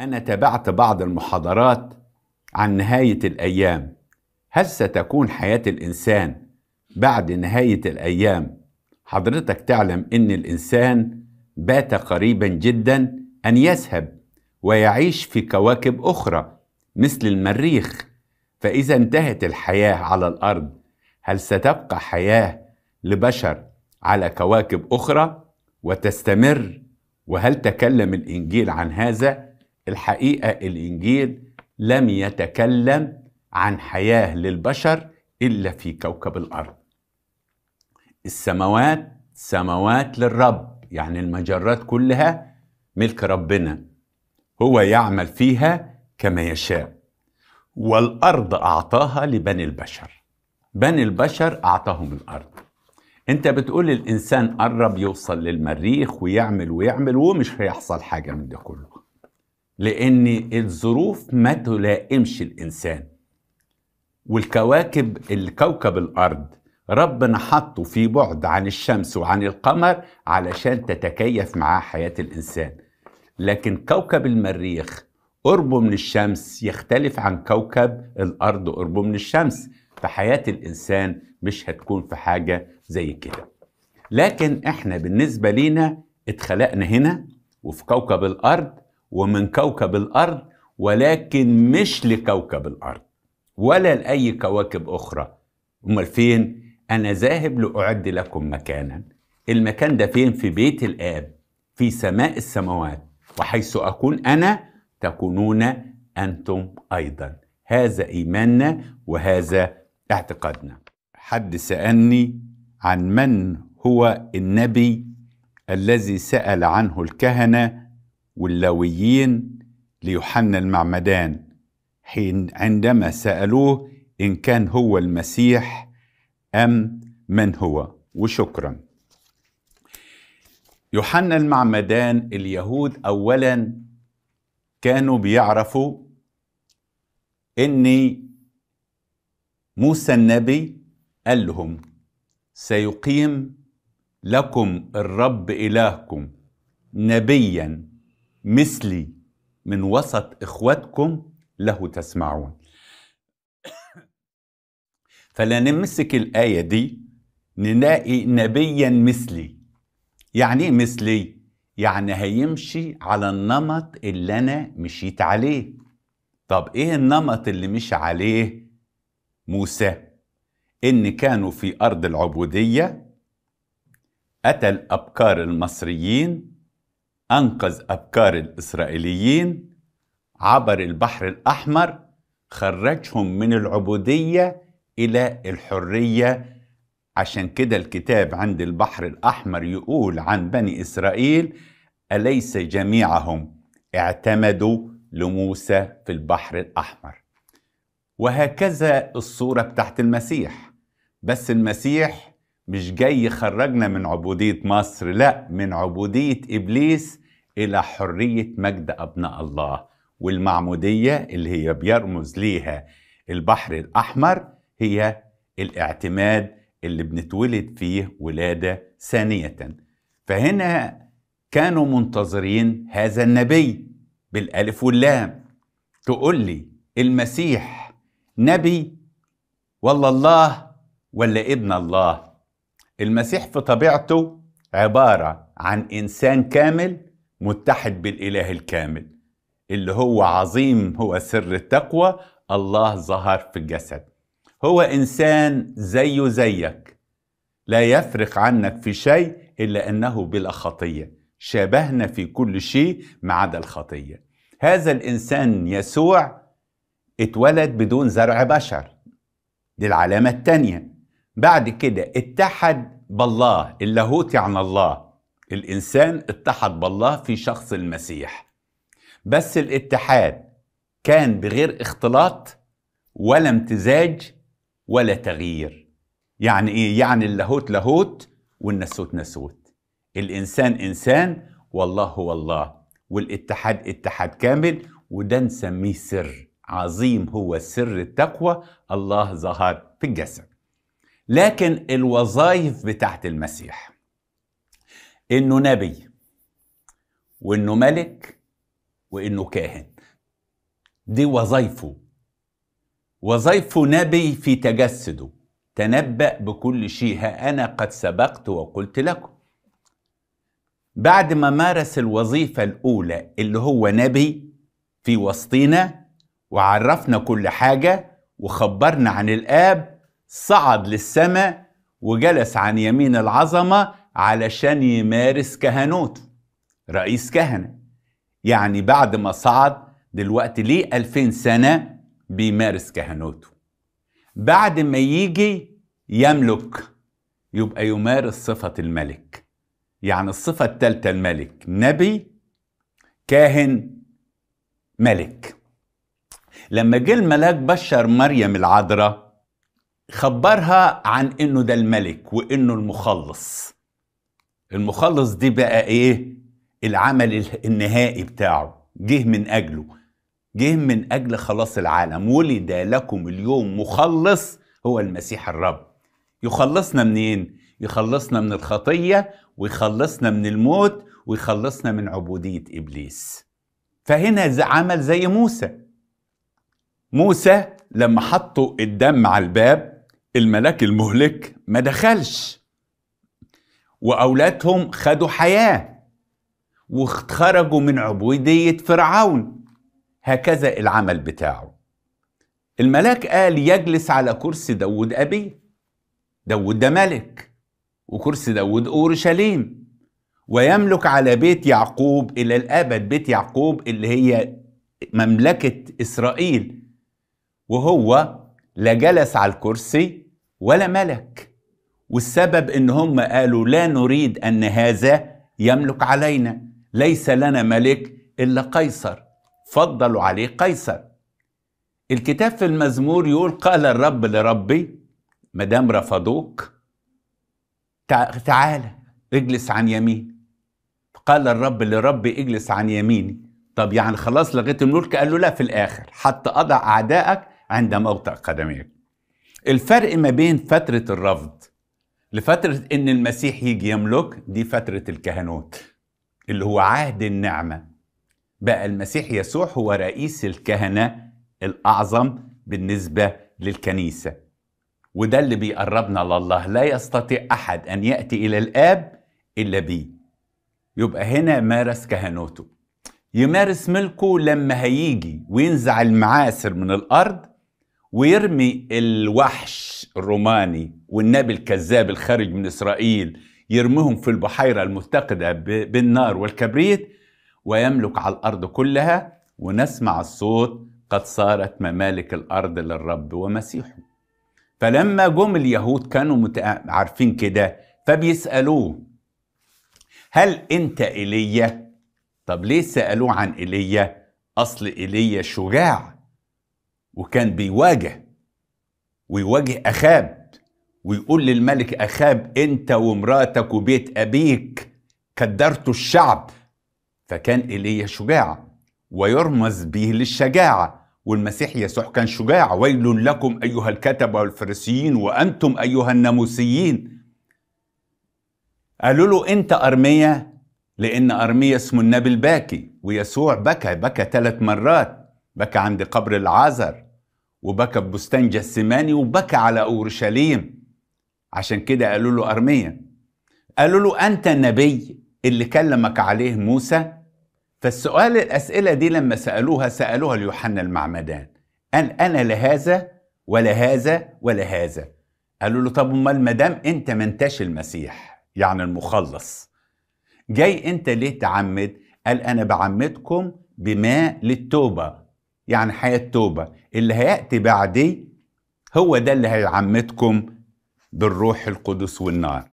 أنا تابعت بعض المحاضرات عن نهاية الأيام هل ستكون حياة الإنسان بعد نهاية الأيام حضرتك تعلم أن الإنسان بات قريبا جدا أن يذهب ويعيش في كواكب أخرى مثل المريخ فإذا انتهت الحياة على الأرض هل ستبقى حياة لبشر على كواكب أخرى وتستمر وهل تكلم الإنجيل عن هذا؟ الحقيقة الإنجيل لم يتكلم عن حياة للبشر إلا في كوكب الأرض السماوات سماوات للرب يعني المجرات كلها ملك ربنا هو يعمل فيها كما يشاء والأرض أعطاها لبني البشر بني البشر أعطاهم الأرض أنت بتقول الإنسان قرب يوصل للمريخ ويعمل ويعمل ومش هيحصل حاجة من ده كله لأن الظروف ما تلائمش الإنسان والكواكب الكوكب الأرض ربنا حطه في بعد عن الشمس وعن القمر علشان تتكيف معاه حياة الإنسان لكن كوكب المريخ قربه من الشمس يختلف عن كوكب الأرض قربه من الشمس فحياة الإنسان مش هتكون في حاجة زي كده لكن إحنا بالنسبة لينا اتخلقنا هنا وفي كوكب الأرض ومن كوكب الأرض ولكن مش لكوكب الأرض ولا لأي كواكب أخرى أمال فين؟ أنا ذاهب لأعد لكم مكانا المكان ده فين؟ في بيت الآب في سماء السماوات وحيث أكون أنا تكونون أنتم أيضا هذا إيماننا وهذا اعتقادنا حد سألني عن من هو النبي الذي سأل عنه الكهنة واللاويين ليوحنا المعمدان حين عندما سألوه إن كان هو المسيح أم من هو وشكرا يوحنا المعمدان اليهود أولا كانوا بيعرفوا إن موسى النبي قال لهم سيقيم لكم الرب إلهكم نبيا مثلي من وسط اخواتكم له تسمعون فلا نمسك الآية دي نلاقي نبيا مثلي يعني ايه مثلي؟ يعني هيمشي على النمط اللي أنا مشيت عليه طب إيه النمط اللي مشي عليه موسى؟ إن كانوا في أرض العبودية أتى الأبكار المصريين أنقذ أبكار الإسرائيليين عبر البحر الأحمر خرجهم من العبودية إلى الحرية عشان كده الكتاب عند البحر الأحمر يقول عن بني إسرائيل أليس جميعهم اعتمدوا لموسى في البحر الأحمر وهكذا الصورة بتاعت المسيح بس المسيح مش جاي يخرجنا من عبودية مصر لا من عبودية إبليس إلى حرية مجد أبناء الله والمعمودية اللي هي بيرمز ليها البحر الأحمر هي الاعتماد اللي بنتولد فيه ولادة ثانية فهنا كانوا منتظرين هذا النبي بالألف واللام تقول لي المسيح نبي ولا الله ولا ابن الله المسيح في طبيعته عبارة عن إنسان كامل متحد بالإله الكامل اللي هو عظيم هو سر التقوى الله ظهر في الجسد هو إنسان زيه زيك لا يفرق عنك في شيء إلا أنه بلا خطية شبهنا في كل شيء ما عدا الخطية هذا الإنسان يسوع اتولد بدون زرع بشر دي العلامة التانية بعد كده اتحد بالله اللاهوت يعني الله الإنسان اتحد بالله في شخص المسيح بس الاتحاد كان بغير اختلاط ولا امتزاج ولا تغيير يعني ايه يعني اللاهوت لاهوت والنسوت نسوت الانسان انسان والله هو الله والاتحاد اتحاد كامل وده نسميه سر عظيم هو سر التقوى الله ظهر في الجسد لكن الوظائف بتاعت المسيح انه نبي وانه ملك وانه كاهن دي وظائفه وظائفه نبي في تجسده تنبأ بكل شيء ها أنا قد سبقت وقلت لكم بعد ما مارس الوظيفة الأولى اللي هو نبي في وسطينا وعرفنا كل حاجة وخبرنا عن الآب صعد للسماء وجلس عن يمين العظمة علشان يمارس كهنوته رئيس كهنة يعني بعد ما صعد دلوقتي ليه 2000 سنة بيمارس كهنوته بعد ما يجي يملك يبقى يمارس صفة الملك يعني الصفة الثالثة الملك نبي كاهن ملك لما جه الملاك بشر مريم العذراء خبرها عن انه ده الملك وانه المخلص المخلص دي بقى ايه العمل النهائي بتاعه جه من اجله جه من اجل خلاص العالم ولد لكم اليوم مخلص هو المسيح الرب يخلصنا منين يخلصنا من الخطيه ويخلصنا من الموت ويخلصنا من عبوديه ابليس فهنا عمل زي موسى موسى لما حطوا الدم على الباب الملاك المهلك ما دخلش وأولادهم خدوا حياة وخرجوا من عبودية فرعون هكذا العمل بتاعه الملاك قال يجلس على كرسي داود أبي داود ده ملك وكرسي داود أورشليم ويملك على بيت يعقوب إلى الأبد بيت يعقوب اللي هي مملكة إسرائيل وهو لا جلس على الكرسي ولا ملك والسبب ان هم قالوا لا نريد ان هذا يملك علينا ليس لنا ملك الا قيصر فضلوا عليه قيصر الكتاب في المزمور يقول قال الرب لربي ما دام رفضوك تعالى اجلس عن يمين قال الرب لربي اجلس عن يميني طب يعني خلاص لغيت الملك قال له لا في الاخر حتى اضع اعدائك عند موطئ قدميك الفرق ما بين فترة الرفض لفترة إن المسيح يجي يملك دي فترة الكهنوت اللي هو عهد النعمة بقى المسيح يسوع هو رئيس الكهنة الأعظم بالنسبة للكنيسة وده اللي بيقربنا لله لا يستطيع أحد أن يأتي إلى الآب إلا بيه يبقى هنا مارس كهنوته يمارس ملكه لما هيجي وينزع المعاسر من الأرض ويرمي الوحش الروماني والنبي الكذاب الخارج من إسرائيل يرميهم في البحيرة المتقدة بالنار والكبريت ويملك على الأرض كلها ونسمع الصوت قد صارت ممالك الأرض للرب ومسيحه فلما جم اليهود كانوا عارفين كده فبيسألوه هل أنت إيليا؟ طب ليه سألوه عن إيليا؟ أصل إيليا شجاع وكان بيواجه ويواجه أخاب ويقول للملك أخاب أنت ومراتك وبيت أبيك كدرتوا الشعب فكان إيليا شجاع ويرمز به للشجاعة والمسيح يسوع كان شجاع ويل لكم أيها الكتبة والفرسيين وأنتم أيها الناموسيين قالوا له أنت أرمية لأن أرمية اسمه النبي الباكي ويسوع بكى بكى ثلاث مرات بكى عند قبر العازر وبكى ببستان جسماني وبكى على اورشليم عشان كده قالوا له ارميا قالوا له انت النبي اللي كلمك عليه موسى فالسؤال الاسئله دي لما سالوها سالوها ليوحنا المعمدان قال انا لهذا ولا هذا ولا هذا قالوا له طب امال ما دام انت ما انتش المسيح يعني المخلص جاي انت ليه تعمد قال انا بعمدكم بماء للتوبه يعني حياة توبة اللي هيأتي بعديه هو ده اللي هيعمدكم بالروح القدس والنار